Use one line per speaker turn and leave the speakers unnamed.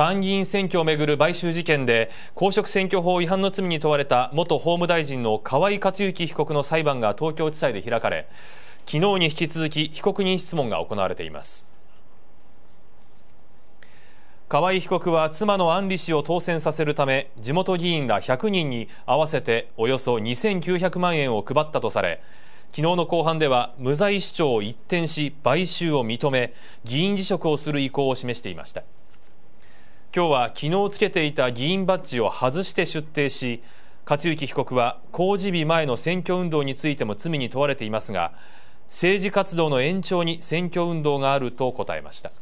参議院選挙をめぐる買収事件で公職選挙法違反の罪に問われた元法務大臣の河井克行被告の裁判が東京地裁で開かれ昨日に引き続き被告人質問が行われています河井被告は妻の案里氏を当選させるため地元議員ら100人に合わせておよそ2900万円を配ったとされ昨日の公判では無罪主張を一転し買収を認め議員辞職をする意向を示していました。今日は昨日つけていた議員バッジを外して出廷し克行被告は公示日前の選挙運動についても罪に問われていますが政治活動の延長に選挙運動があると答えました。